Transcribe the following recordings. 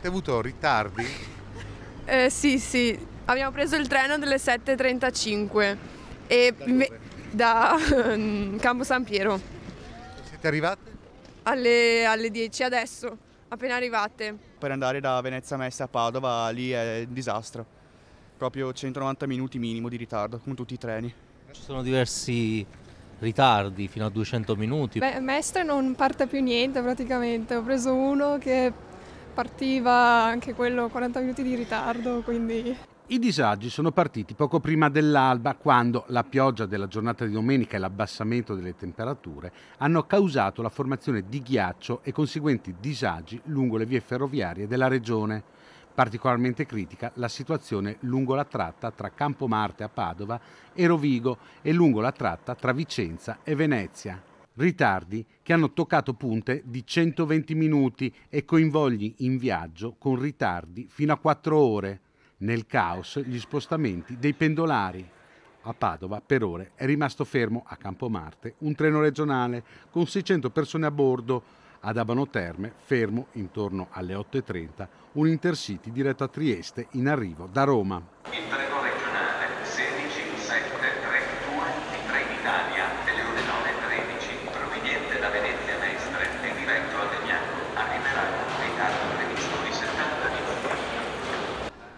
Avete avuto ritardi? Eh, sì, sì. Abbiamo preso il treno delle 7.35 e da, da mm, Campo San Piero. Siete arrivate? Alle, alle 10 adesso, appena arrivate. Per andare da Venezia Messa a Padova lì è un disastro. Proprio 190 minuti minimo di ritardo con tutti i treni. Ci sono diversi ritardi fino a 200 minuti. Beh, Mestre non parte più niente praticamente, ho preso uno che partiva anche quello 40 minuti di ritardo, quindi... I disagi sono partiti poco prima dell'alba, quando la pioggia della giornata di domenica e l'abbassamento delle temperature hanno causato la formazione di ghiaccio e conseguenti disagi lungo le vie ferroviarie della regione. Particolarmente critica la situazione lungo la tratta tra Campomarte a Padova e Rovigo e lungo la tratta tra Vicenza e Venezia ritardi che hanno toccato punte di 120 minuti e coinvolgli in viaggio con ritardi fino a 4 ore. Nel caos gli spostamenti dei pendolari. A Padova per ore è rimasto fermo a Campomarte un treno regionale con 600 persone a bordo. Ad Abano Terme, fermo intorno alle 8.30, un intercity diretto a Trieste in arrivo da Roma.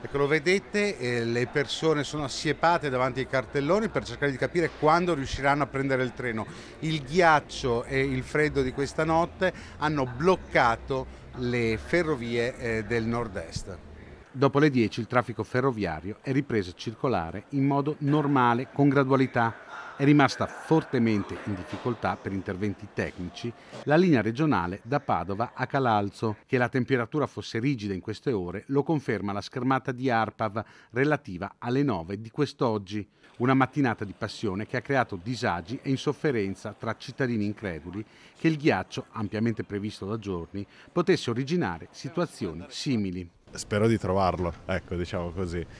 Ecco, lo vedete, eh, le persone sono assiepate davanti ai cartelloni per cercare di capire quando riusciranno a prendere il treno. Il ghiaccio e il freddo di questa notte hanno bloccato le ferrovie eh, del nord-est. Dopo le 10 il traffico ferroviario è ripreso a circolare in modo normale, con gradualità è rimasta fortemente in difficoltà per interventi tecnici la linea regionale da Padova a Calalzo. Che la temperatura fosse rigida in queste ore lo conferma la schermata di ARPAV relativa alle 9 di quest'oggi. Una mattinata di passione che ha creato disagi e insofferenza tra cittadini increduli che il ghiaccio, ampiamente previsto da giorni, potesse originare situazioni simili spero di trovarlo, ecco diciamo così.